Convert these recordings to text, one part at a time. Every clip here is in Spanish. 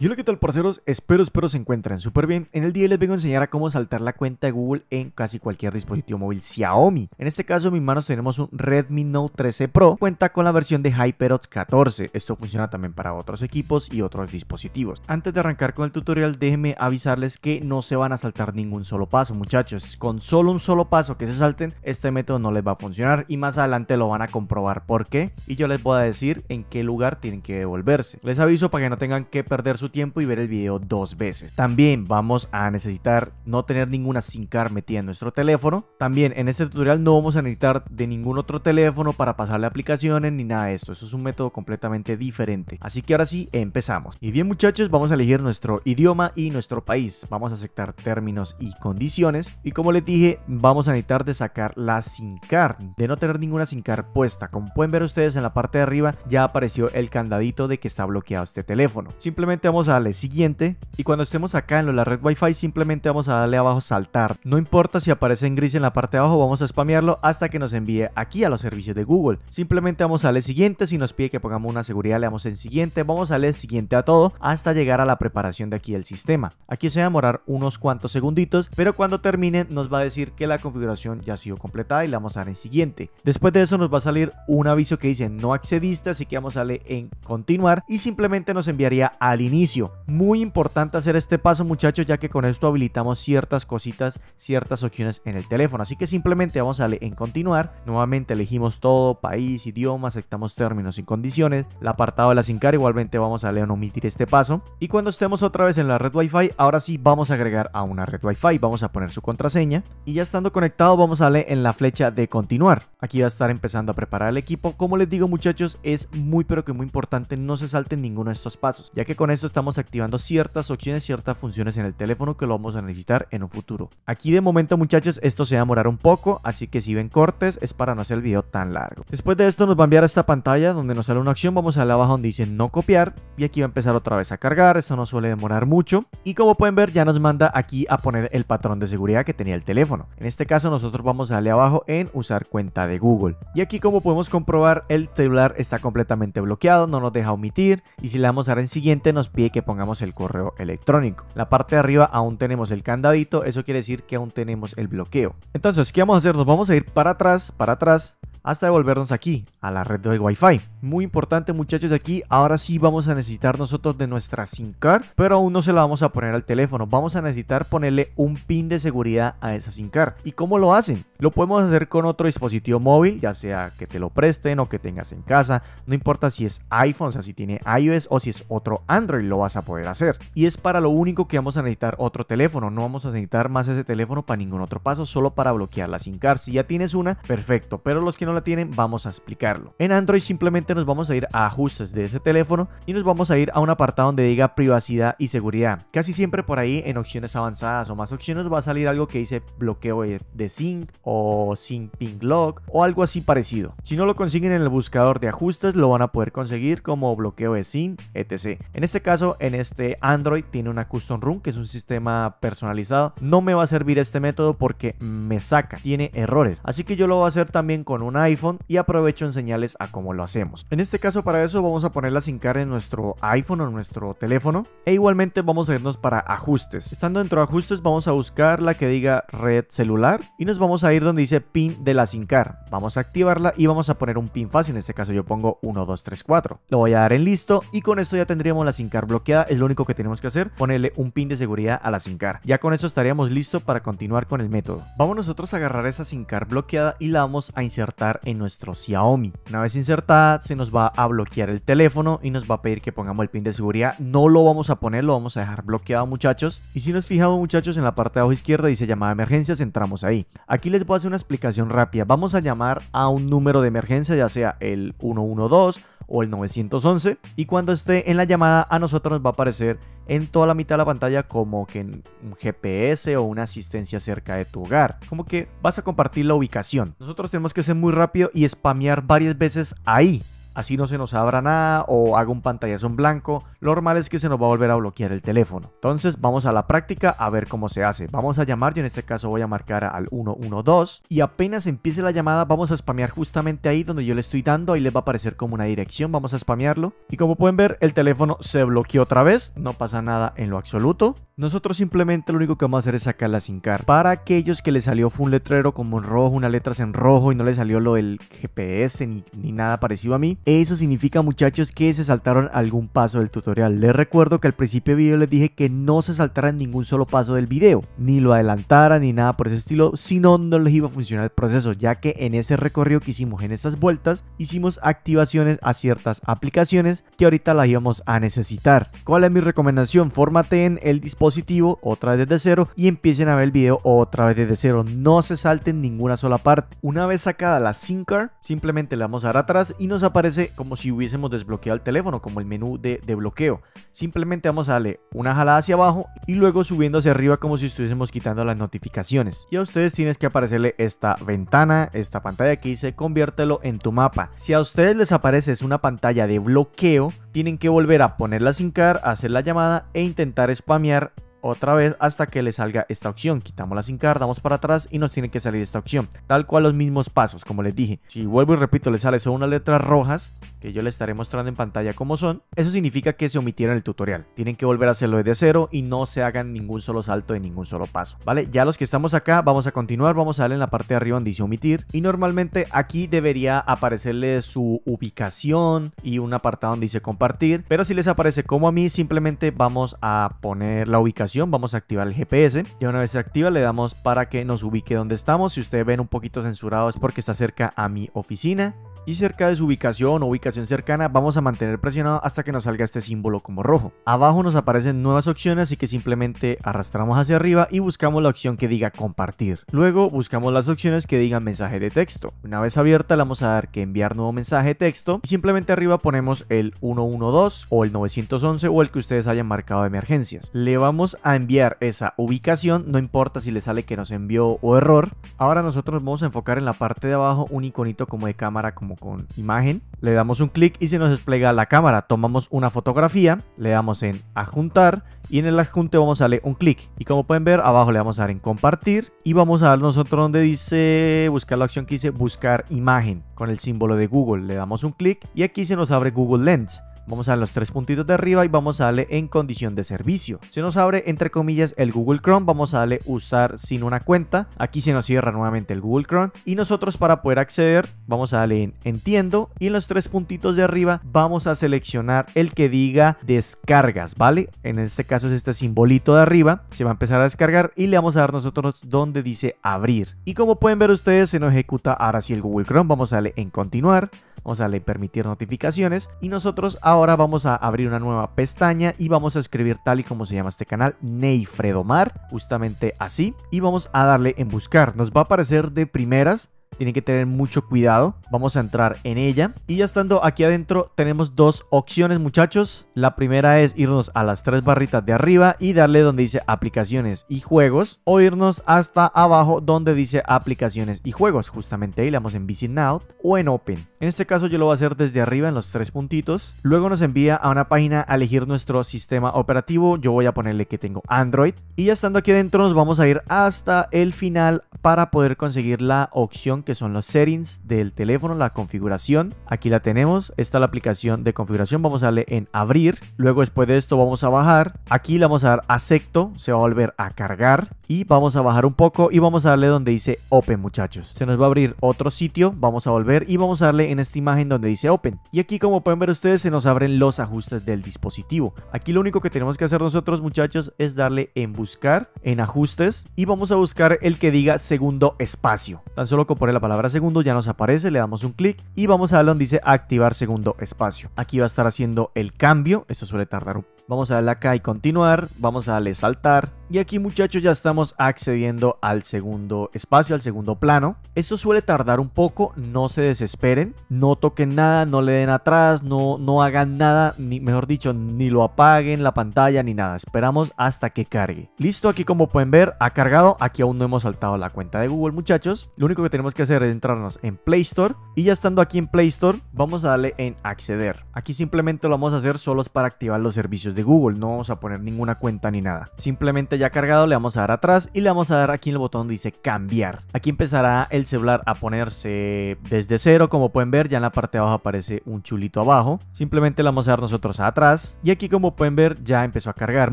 Y hola, que tal, parceros? Espero, espero se encuentren súper bien. En el día les vengo a enseñar a cómo saltar la cuenta de Google en casi cualquier dispositivo móvil Xiaomi. En este caso, mis manos tenemos un Redmi Note 13 Pro. Cuenta con la versión de HyperOS 14. Esto funciona también para otros equipos y otros dispositivos. Antes de arrancar con el tutorial, déjenme avisarles que no se van a saltar ningún solo paso, muchachos. Con solo un solo paso que se salten, este método no les va a funcionar y más adelante lo van a comprobar por qué. Y yo les voy a decir en qué lugar tienen que devolverse. Les aviso para que no tengan que perder su tiempo y ver el video dos veces. También vamos a necesitar no tener ninguna SIM card metida en nuestro teléfono. También en este tutorial no vamos a necesitar de ningún otro teléfono para pasarle aplicaciones ni nada de esto. Eso es un método completamente diferente. Así que ahora sí, empezamos. Y bien muchachos, vamos a elegir nuestro idioma y nuestro país. Vamos a aceptar términos y condiciones. Y como les dije, vamos a necesitar de sacar la SIM card, de no tener ninguna SIM card puesta. Como pueden ver ustedes en la parte de arriba ya apareció el candadito de que está bloqueado este teléfono. Simplemente vamos vamos a darle siguiente y cuando estemos acá en la red wifi simplemente vamos a darle abajo saltar. No importa si aparece en gris en la parte de abajo, vamos a spamearlo hasta que nos envíe aquí a los servicios de Google. Simplemente vamos a darle siguiente, si nos pide que pongamos una seguridad le damos en siguiente, vamos a darle siguiente a todo hasta llegar a la preparación de aquí del sistema. Aquí se va a demorar unos cuantos segunditos, pero cuando termine nos va a decir que la configuración ya ha sido completada y le vamos a dar en siguiente. Después de eso nos va a salir un aviso que dice no accediste, así que vamos a darle en continuar y simplemente nos enviaría al inicio muy importante hacer este paso muchachos ya que con esto habilitamos ciertas cositas, ciertas opciones en el teléfono. Así que simplemente vamos a darle en continuar. Nuevamente elegimos todo, país, idioma, aceptamos términos y condiciones. El apartado de la sincar igualmente vamos a leer omitir este paso. Y cuando estemos otra vez en la red Wi-Fi, ahora sí vamos a agregar a una red Wi-Fi. Vamos a poner su contraseña y ya estando conectado vamos a darle en la flecha de continuar. Aquí va a estar empezando a preparar el equipo. Como les digo muchachos, es muy pero que muy importante no se salten ninguno de estos pasos, ya que con esto estamos activando ciertas opciones, ciertas funciones en el teléfono que lo vamos a necesitar en un futuro. Aquí de momento muchachos esto se va a demorar un poco, así que si ven cortes es para no hacer el video tan largo. Después de esto nos va a enviar a esta pantalla donde nos sale una opción, vamos a la abajo donde dice no copiar y aquí va a empezar otra vez a cargar, esto no suele demorar mucho y como pueden ver ya nos manda aquí a poner el patrón de seguridad que tenía el teléfono. En este caso nosotros vamos a darle abajo en usar cuenta de Google y aquí como podemos comprobar el celular está completamente bloqueado, no nos deja omitir y si le damos dar en siguiente nos pide que pongamos el correo electrónico. La parte de arriba aún tenemos el candadito, eso quiere decir que aún tenemos el bloqueo. Entonces, ¿qué vamos a hacer? Nos vamos a ir para atrás, para atrás, hasta devolvernos aquí, a la red de Wi-Fi. Muy importante muchachos, aquí ahora sí vamos a necesitar nosotros de nuestra SIM card, pero aún no se la vamos a poner al teléfono. Vamos a necesitar ponerle un pin de seguridad a esa SIM card. ¿Y cómo lo hacen? Lo podemos hacer con otro dispositivo móvil, ya sea que te lo presten o que tengas en casa. No importa si es iPhone, o sea, si tiene iOS o si es otro Android, lo vas a poder hacer. Y es para lo único que vamos a necesitar otro teléfono, no vamos a necesitar más ese teléfono para ningún otro paso, solo para bloquear la sincar. Si ya tienes una, perfecto, pero los que no la tienen, vamos a explicarlo. En Android simplemente nos vamos a ir a ajustes de ese teléfono y nos vamos a ir a un apartado donde diga privacidad y seguridad. Casi siempre por ahí en opciones avanzadas o más opciones va a salir algo que dice bloqueo de sync o sync ping log o algo así parecido. Si no lo consiguen en el buscador de ajustes, lo van a poder conseguir como bloqueo de sync, etc. En este caso en este Android tiene una Custom Room, que es un sistema personalizado. No me va a servir este método porque me saca, tiene errores. Así que yo lo voy a hacer también con un iPhone y aprovecho en señales a cómo lo hacemos. En este caso, para eso vamos a poner la card en nuestro iPhone o nuestro teléfono. E igualmente vamos a irnos para ajustes. Estando dentro de ajustes, vamos a buscar la que diga red celular y nos vamos a ir donde dice pin de la card, Vamos a activarla y vamos a poner un pin fácil. En este caso, yo pongo 1, 2, 3, 4. Lo voy a dar en listo y con esto ya tendríamos la card bloqueada, es lo único que tenemos que hacer, ponerle un pin de seguridad a la SINCAR. Ya con eso estaríamos listos para continuar con el método. Vamos nosotros a agarrar esa SINCAR bloqueada y la vamos a insertar en nuestro Xiaomi. Una vez insertada, se nos va a bloquear el teléfono y nos va a pedir que pongamos el pin de seguridad. No lo vamos a poner, lo vamos a dejar bloqueado, muchachos. Y si nos fijamos, muchachos, en la parte de abajo izquierda dice llamada de emergencias, entramos ahí. Aquí les voy a hacer una explicación rápida. Vamos a llamar a un número de emergencia, ya sea el 112 o el 911 y cuando esté en la llamada a nosotros nos va a aparecer en toda la mitad de la pantalla como que un GPS o una asistencia cerca de tu hogar, como que vas a compartir la ubicación. Nosotros tenemos que ser muy rápido y spamear varias veces ahí así no se nos abra nada o haga un pantallazo en blanco, lo normal es que se nos va a volver a bloquear el teléfono. Entonces vamos a la práctica a ver cómo se hace. Vamos a llamar, yo en este caso voy a marcar al 112 y apenas empiece la llamada vamos a spamear justamente ahí donde yo le estoy dando, ahí les va a aparecer como una dirección, vamos a spamearlo y como pueden ver el teléfono se bloqueó otra vez, no pasa nada en lo absoluto. Nosotros simplemente lo único que vamos a hacer es sacar la SIM Para aquellos que le salió fue un letrero como en rojo, unas letras en rojo y no le salió lo del GPS ni, ni nada parecido a mí, eso significa muchachos que se saltaron algún paso del tutorial. Les recuerdo que al principio del video les dije que no se saltaran ningún solo paso del video, ni lo adelantaran ni nada por ese estilo, si no, no les iba a funcionar el proceso, ya que en ese recorrido que hicimos en esas vueltas, hicimos activaciones a ciertas aplicaciones que ahorita las íbamos a necesitar. ¿Cuál es mi recomendación? Formateen el dispositivo otra vez desde cero y empiecen a ver el video otra vez desde cero. No se salten ninguna sola parte. Una vez sacada la SIM simplemente le vamos a dar atrás y nos aparece como si hubiésemos desbloqueado el teléfono, como el menú de, bloqueo. Simplemente vamos a darle una jalada hacia abajo y luego subiendo hacia arriba como si estuviésemos quitando las notificaciones. Y a ustedes tienes que aparecerle esta ventana, esta pantalla que dice conviértelo en tu mapa. Si a ustedes les aparece es una pantalla de bloqueo, tienen que volver a ponerla sin car, hacer la llamada e intentar spamear otra vez hasta que le salga esta opción. Quitamos la sin card, damos para atrás y nos tiene que salir esta opción. Tal cual los mismos pasos, como les dije. Si vuelvo y repito, le sale son unas letras rojas, que yo les estaré mostrando en pantalla como son. Eso significa que se omitieron el tutorial. Tienen que volver a hacerlo desde cero y no se hagan ningún solo salto de ningún solo paso. ¿Vale? Ya los que estamos acá, vamos a continuar. Vamos a darle en la parte de arriba donde dice omitir. Y normalmente aquí debería aparecerle su ubicación y un apartado donde dice compartir. Pero si les aparece como a mí, simplemente vamos a poner la ubicación vamos a activar el GPS. y una vez activa, le damos para que nos ubique donde estamos. Si ustedes ven un poquito censurado es porque está cerca a mi oficina y cerca de su ubicación o ubicación cercana vamos a mantener presionado hasta que nos salga este símbolo como rojo. Abajo nos aparecen nuevas opciones así que simplemente arrastramos hacia arriba y buscamos la opción que diga compartir. Luego buscamos las opciones que digan mensaje de texto. Una vez abierta le vamos a dar que enviar nuevo mensaje de texto y simplemente arriba ponemos el 112 o el 911 o el que ustedes hayan marcado de emergencias. Le vamos a enviar esa ubicación, no importa si le sale que nos envió o error. Ahora nosotros vamos a enfocar en la parte de abajo un iconito como de cámara, como con imagen. Le damos un clic y se nos despliega la cámara. Tomamos una fotografía, le damos en adjuntar y en el adjunte vamos a darle un clic. Y como pueden ver, abajo le vamos a dar en compartir y vamos a dar nosotros donde dice buscar la opción que dice buscar imagen con el símbolo de Google. Le damos un clic y aquí se nos abre Google Lens. Vamos a los tres puntitos de arriba y vamos a darle en condición de servicio. Se nos abre entre comillas el Google Chrome, vamos a darle usar sin una cuenta. Aquí se nos cierra nuevamente el Google Chrome y nosotros para poder acceder vamos a darle en entiendo y en los tres puntitos de arriba vamos a seleccionar el que diga descargas, ¿vale? En este caso es este simbolito de arriba, se va a empezar a descargar y le vamos a dar nosotros donde dice abrir. Y como pueden ver ustedes se nos ejecuta ahora sí el Google Chrome, vamos a darle en continuar vamos a le permitir notificaciones. Y nosotros ahora vamos a abrir una nueva pestaña y vamos a escribir tal y como se llama este canal, Neifredomar, justamente así. Y vamos a darle en buscar. Nos va a aparecer de primeras tienen que tener mucho cuidado. Vamos a entrar en ella. Y ya estando aquí adentro tenemos dos opciones muchachos. La primera es irnos a las tres barritas de arriba y darle donde dice aplicaciones y juegos. O irnos hasta abajo donde dice aplicaciones y juegos. Justamente ahí le damos en Visit Now o en Open. En este caso yo lo voy a hacer desde arriba en los tres puntitos. Luego nos envía a una página a elegir nuestro sistema operativo. Yo voy a ponerle que tengo Android. Y ya estando aquí adentro nos vamos a ir hasta el final para poder conseguir la opción que son los settings del teléfono, la configuración. Aquí la tenemos, está la aplicación de configuración, vamos a darle en abrir. Luego después de esto vamos a bajar, aquí le vamos a dar acepto, se va a volver a cargar y vamos a bajar un poco y vamos a darle donde dice open muchachos. Se nos va a abrir otro sitio, vamos a volver y vamos a darle en esta imagen donde dice open. Y aquí como pueden ver ustedes se nos abren los ajustes del dispositivo. Aquí lo único que tenemos que hacer nosotros muchachos es darle en buscar, en ajustes y vamos a buscar el que diga segundo espacio. Tan solo con el la palabra segundo ya nos aparece, le damos un clic y vamos a darle donde dice activar segundo espacio. Aquí va a estar haciendo el cambio, eso suele tardar un Vamos a darle acá y continuar, vamos a darle saltar, y aquí muchachos ya estamos accediendo al segundo espacio, al segundo plano. Esto suele tardar un poco, no se desesperen, no toquen nada, no le den atrás, no, no hagan nada, ni mejor dicho, ni lo apaguen la pantalla ni nada. Esperamos hasta que cargue. Listo, aquí como pueden ver, ha cargado. Aquí aún no hemos saltado la cuenta de Google muchachos. Lo único que tenemos que hacer es entrarnos en Play Store. Y ya estando aquí en Play Store, vamos a darle en acceder. Aquí simplemente lo vamos a hacer solo para activar los servicios de Google. No vamos a poner ninguna cuenta ni nada. Simplemente ya cargado le vamos a dar atrás y le vamos a dar aquí en el botón donde dice cambiar. Aquí empezará el celular a ponerse desde cero, como pueden ver, ya en la parte de abajo aparece un chulito abajo. Simplemente le vamos a dar nosotros atrás y aquí como pueden ver ya empezó a cargar.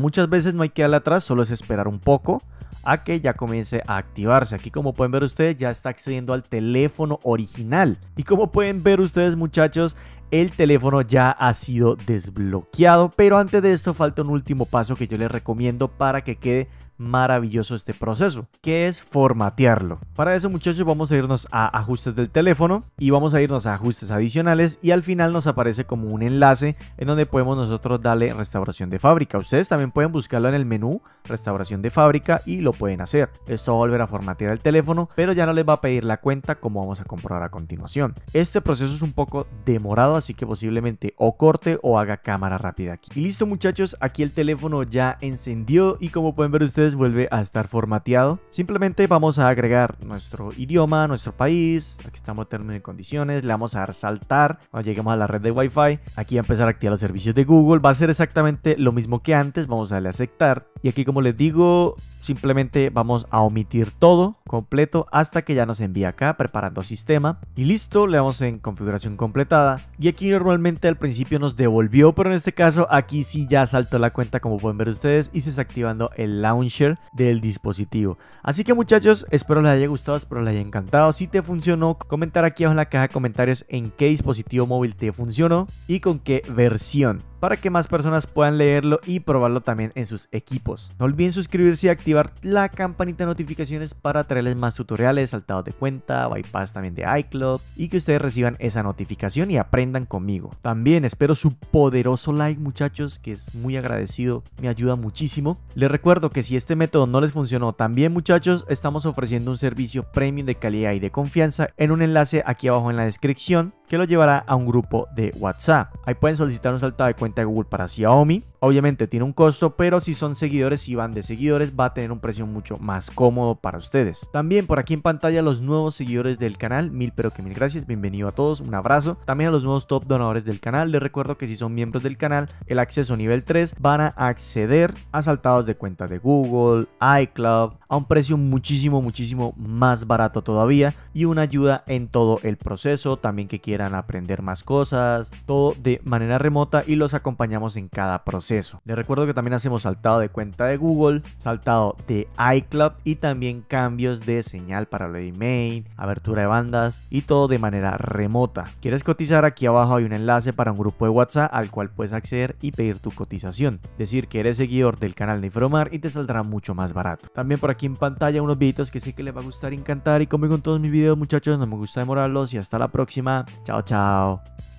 Muchas veces no hay que darle atrás, solo es esperar un poco a que ya comience a activarse. Aquí como pueden ver ustedes ya está accediendo al teléfono original. Y como pueden ver ustedes muchachos, el teléfono ya ha sido desbloqueado. Pero antes de esto falta un último paso que yo les recomiendo para que quede maravilloso este proceso, que es formatearlo. Para eso muchachos vamos a irnos a ajustes del teléfono y vamos a irnos a ajustes adicionales y al final nos aparece como un enlace en donde podemos nosotros darle restauración de fábrica. Ustedes también pueden buscarlo en el menú restauración de fábrica y lo pueden hacer. Esto va a volver a formatear el teléfono pero ya no les va a pedir la cuenta como vamos a comprobar a continuación. Este proceso es un poco demorado así que posiblemente o corte o haga cámara rápida aquí. Y listo muchachos, aquí el teléfono ya encendió y como pueden ver ustedes vuelve a estar formateado. Simplemente vamos a agregar nuestro idioma, nuestro país, aquí estamos en términos de condiciones, le vamos a dar saltar cuando lleguemos a la red de Wi-Fi, aquí a empezar a activar los servicios de Google, va a ser exactamente lo mismo que antes, vamos a darle a aceptar y aquí como les digo, simplemente vamos a omitir todo completo hasta que ya nos envíe acá preparando sistema. Y listo, le damos en configuración completada. Y aquí normalmente al principio nos devolvió, pero en este caso aquí sí ya saltó la cuenta como pueden ver ustedes y se está activando el launcher del dispositivo. Así que muchachos, espero les haya gustado, espero les haya encantado. Si te funcionó, comentar aquí abajo en la caja de comentarios en qué dispositivo móvil te funcionó y con qué versión para que más personas puedan leerlo y probarlo también en sus equipos. No olviden suscribirse y activar la campanita de notificaciones para traerles más tutoriales, saltados de cuenta, bypass también de iCloud y que ustedes reciban esa notificación y aprendan conmigo. También espero su poderoso like muchachos que es muy agradecido, me ayuda muchísimo. Les recuerdo que si este método no les funcionó también muchachos estamos ofreciendo un servicio premium de calidad y de confianza en un enlace aquí abajo en la descripción que lo llevará a un grupo de WhatsApp. Ahí pueden solicitar un saltado de cuenta Google para Xiaomi, Obviamente tiene un costo, pero si son seguidores y van de seguidores va a tener un precio mucho más cómodo para ustedes. También por aquí en pantalla los nuevos seguidores del canal, mil pero que mil gracias, bienvenido a todos, un abrazo. También a los nuevos top donadores del canal, les recuerdo que si son miembros del canal, el acceso nivel 3 van a acceder a saltados de cuenta de Google, iCloud, a un precio muchísimo, muchísimo más barato todavía y una ayuda en todo el proceso, también que quieran aprender más cosas, todo de manera remota y los acompañamos en cada proceso eso. Les recuerdo que también hacemos saltado de cuenta de Google, saltado de iCloud y también cambios de señal para el email, abertura de bandas y todo de manera remota. ¿Quieres cotizar? Aquí abajo hay un enlace para un grupo de WhatsApp al cual puedes acceder y pedir tu cotización. Decir que eres seguidor del canal de Informar y te saldrá mucho más barato. También por aquí en pantalla unos vídeos que sé que les va a gustar encantar y conmigo con todos mis videos muchachos, no me gusta demorarlos y hasta la próxima. Chao, chao.